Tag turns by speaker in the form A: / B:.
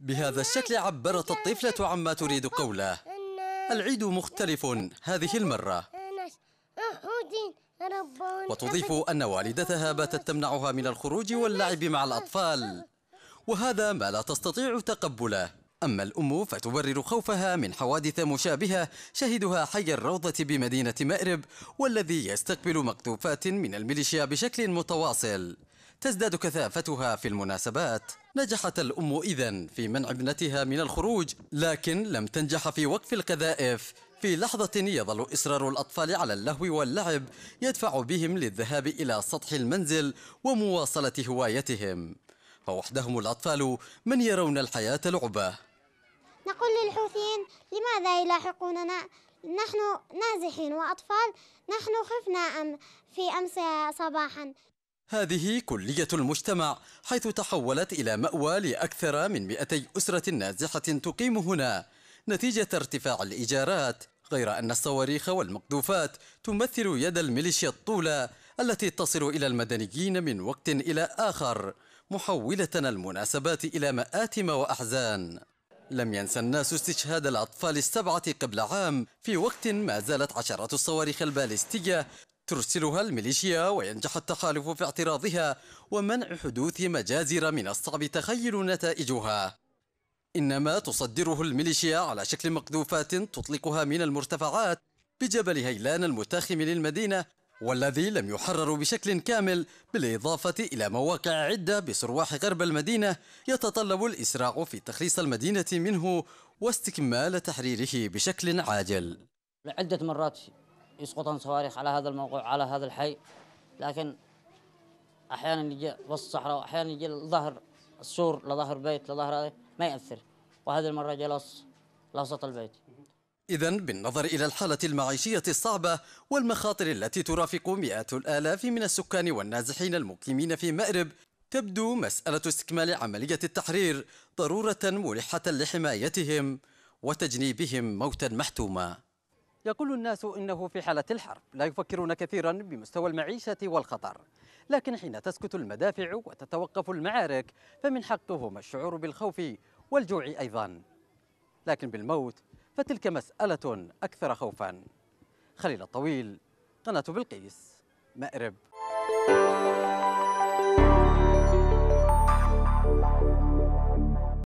A: بهذا الشكل عبرت الطفلة عما تريد قوله العيد مختلف هذه المرة وتضيف أن والدتها باتت تمنعها من الخروج واللعب مع الأطفال وهذا ما لا تستطيع تقبله أما الأم فتبرر خوفها من حوادث مشابهة شهدها حي الروضة بمدينة مأرب والذي يستقبل مقذوفات من الميليشيا بشكل متواصل تزداد كثافتها في المناسبات نجحت الأم إذا في منع ابنتها من الخروج لكن لم تنجح في وقف القذائف في لحظة يظل إصرار الأطفال على اللهو واللعب يدفع بهم للذهاب إلى سطح المنزل ومواصلة هوايتهم فوحدهم الأطفال من يرون الحياة لعبة
B: نقول للحوثيين لماذا يلاحقوننا نحن نازحين وأطفال نحن خفنا أم في أمس صباحا
A: هذه كلية المجتمع حيث تحولت إلى مأوى لأكثر من 200 أسرة نازحة تقيم هنا نتيجة ارتفاع الإيجارات غير أن الصواريخ والمقذوفات تمثل يد الميليشيا الطولة التي تصل إلى المدنيين من وقت إلى آخر محولة المناسبات إلى مآتم وأحزان لم ينسى الناس استشهاد الأطفال السبعة قبل عام في وقت ما زالت عشرات الصواريخ البالستية ترسلها الميليشيا وينجح التحالف في اعتراضها ومنع حدوث مجازر من الصعب تخيل نتائجها إنما تصدره الميليشيا على شكل مقذوفات تطلقها من المرتفعات بجبل هيلان المتاخم للمدينة والذي لم يحرر بشكل كامل بالإضافة إلى مواقع عدة بصرواح غرب المدينة يتطلب الإسراع في تخليص المدينة منه واستكمال تحريره بشكل عاجل
C: عدة مرات يسقطون صواريخ على هذا الموقع على هذا الحي لكن احيانا يجي وسط الصحراء واحيانا يجي لظهر السور لظهر بيت لظهر هذا ما ياثر وهذه المره جلس لوسط البيت
A: إذا بالنظر إلى الحالة المعيشية الصعبة والمخاطر التي ترافق مئات الآلاف من السكان والنازحين المقيمين في مأرب تبدو مسألة استكمال عملية التحرير ضرورة ملحة لحمايتهم وتجنيبهم موتا محتوما يقول الناس إنه في حالة الحرب لا يفكرون كثيرا بمستوى المعيشة والخطر لكن حين تسكت المدافع وتتوقف المعارك فمن حقهم الشعور بالخوف والجوع أيضا لكن بالموت فتلك مسألة أكثر خوفا خليل الطويل قناة بلقيس مأرب